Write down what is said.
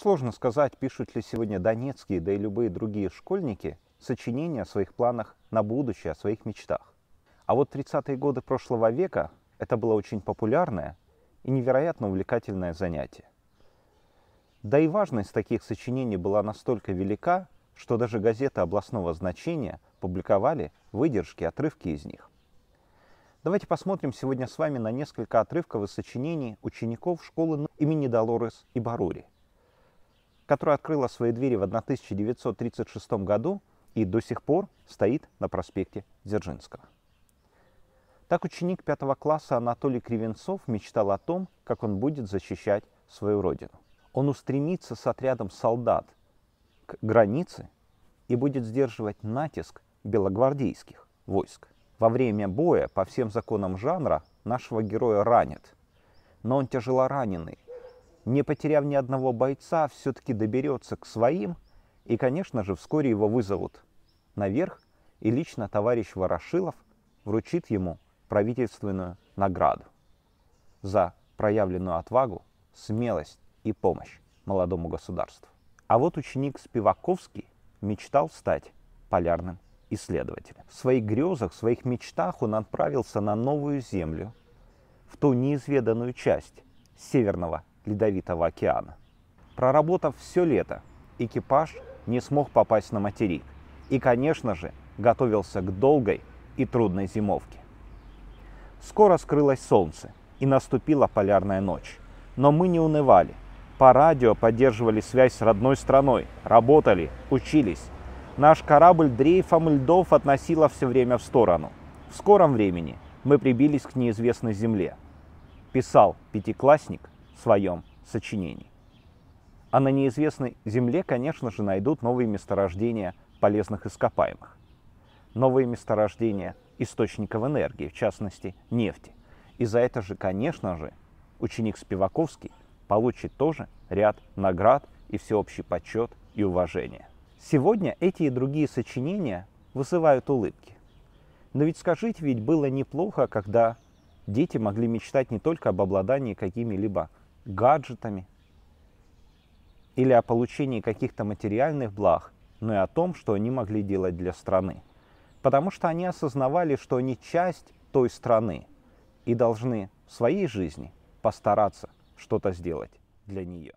Сложно сказать, пишут ли сегодня донецкие, да и любые другие школьники сочинения о своих планах на будущее, о своих мечтах. А вот 30-е годы прошлого века – это было очень популярное и невероятно увлекательное занятие. Да и важность таких сочинений была настолько велика, что даже газеты областного значения публиковали выдержки, отрывки из них. Давайте посмотрим сегодня с вами на несколько отрывков из сочинений учеников школы имени Долорес и Барури – которая открыла свои двери в 1936 году и до сих пор стоит на проспекте Дзержинского. Так ученик пятого класса Анатолий Кривенцов мечтал о том, как он будет защищать свою родину. Он устремится с отрядом солдат к границе и будет сдерживать натиск белогвардейских войск. Во время боя, по всем законам жанра, нашего героя ранят. Но он тяжело раненый, не потеряв ни одного бойца, все-таки доберется к своим, и, конечно же, вскоре его вызовут наверх, и лично товарищ Ворошилов вручит ему правительственную награду за проявленную отвагу, смелость и помощь молодому государству. А вот ученик Спиваковский мечтал стать полярным исследователем. В своих грезах, в своих мечтах он отправился на новую землю, в ту неизведанную часть Северного Ледовитого океана. Проработав все лето, экипаж не смог попасть на материк и, конечно же, готовился к долгой и трудной зимовке. Скоро скрылось солнце и наступила полярная ночь. Но мы не унывали. По радио поддерживали связь с родной страной, работали, учились. Наш корабль дрейфом льдов относило все время в сторону. В скором времени мы прибились к неизвестной земле. Писал пятиклассник своем сочинении. А на неизвестной Земле, конечно же, найдут новые месторождения полезных ископаемых, новые месторождения источников энергии, в частности, нефти. И за это же, конечно же, ученик Спиваковский получит тоже ряд наград и всеобщий почет и уважение. Сегодня эти и другие сочинения вызывают улыбки. Но ведь скажите, ведь было неплохо, когда дети могли мечтать не только об обладании какими-либо гаджетами, или о получении каких-то материальных благ, но и о том, что они могли делать для страны. Потому что они осознавали, что они часть той страны и должны в своей жизни постараться что-то сделать для нее.